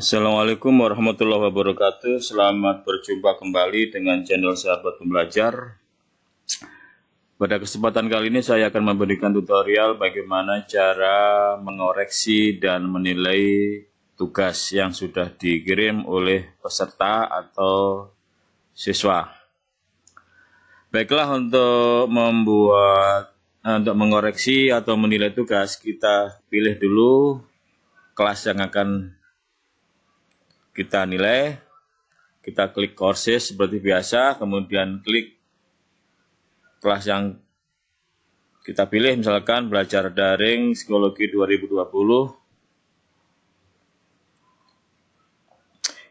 Assalamualaikum warahmatullahi wabarakatuh. Selamat berjumpa kembali dengan channel Sahabat Pembelajar. Pada kesempatan kali ini saya akan memberikan tutorial bagaimana cara mengoreksi dan menilai tugas yang sudah dikirim oleh peserta atau siswa. Baiklah untuk membuat eh, untuk mengoreksi atau menilai tugas kita pilih dulu kelas yang akan kita nilai, kita klik courses seperti biasa, kemudian klik kelas yang kita pilih misalkan belajar daring psikologi 2020.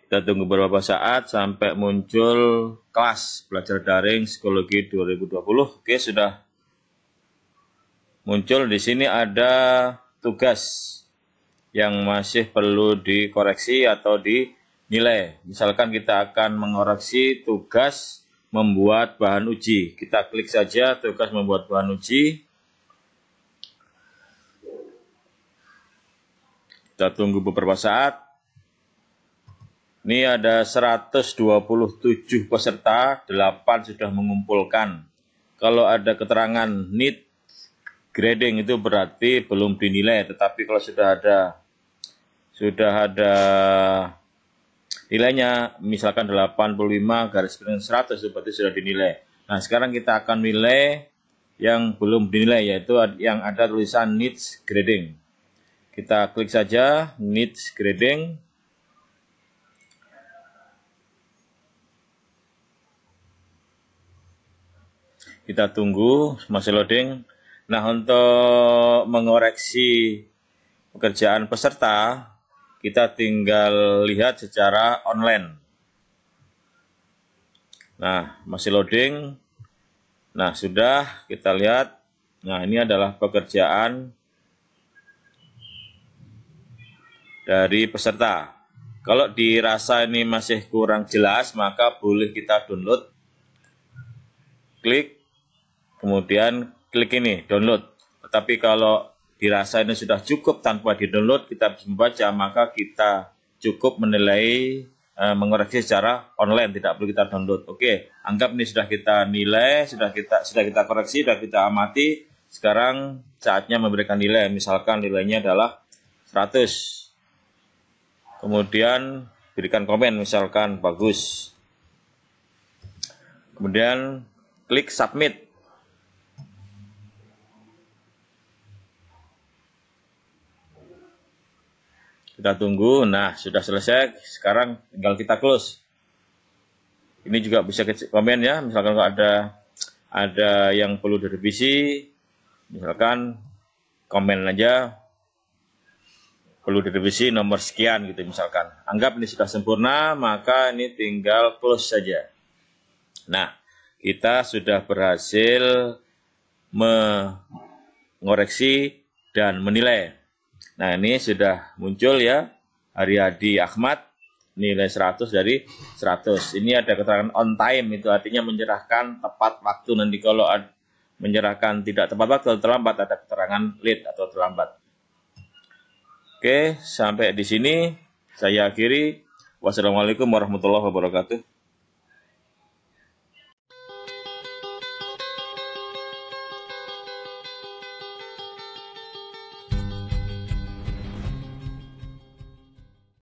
Kita tunggu beberapa saat sampai muncul kelas belajar daring psikologi 2020. Oke, sudah muncul di sini ada tugas yang masih perlu dikoreksi atau dinilai. Misalkan kita akan mengoreksi tugas membuat bahan uji. Kita klik saja tugas membuat bahan uji. Kita tunggu beberapa saat. Ini ada 127 peserta, 8 sudah mengumpulkan. Kalau ada keterangan need grading itu berarti belum dinilai tetapi kalau sudah ada sudah ada nilainya misalkan 85 garis miring 100 itu berarti sudah dinilai nah sekarang kita akan nilai yang belum dinilai yaitu yang ada tulisan needs grading kita klik saja needs grading kita tunggu masih loading Nah, untuk mengoreksi pekerjaan peserta, kita tinggal lihat secara online. Nah, masih loading. Nah, sudah kita lihat. Nah, ini adalah pekerjaan dari peserta. Kalau dirasa ini masih kurang jelas, maka boleh kita download, klik, kemudian klik ini download. Tetapi kalau dirasa ini sudah cukup tanpa di-download kita bisa membaca, maka kita cukup menilai e, mengoreksi secara online, tidak perlu kita download. Oke, anggap ini sudah kita nilai, sudah kita sudah kita koreksi, sudah kita amati. Sekarang saatnya memberikan nilai. Misalkan nilainya adalah 100. Kemudian berikan komen misalkan bagus. Kemudian klik submit Kita tunggu. Nah, sudah selesai. Sekarang tinggal kita close. Ini juga bisa komen ya. Misalkan kalau ada ada yang perlu direvisi, misalkan komen aja perlu direvisi nomor sekian gitu misalkan. Anggap ini sudah sempurna, maka ini tinggal close saja. Nah, kita sudah berhasil mengoreksi dan menilai. Nah, ini sudah muncul ya. Ariadi Ahmad nilai 100 dari 100. Ini ada keterangan on time itu artinya menyerahkan tepat waktu. Nanti kalau menyerahkan tidak tepat waktu terlambat ada keterangan late atau terlambat. Oke, sampai di sini saya akhiri. Wassalamualaikum warahmatullahi wabarakatuh.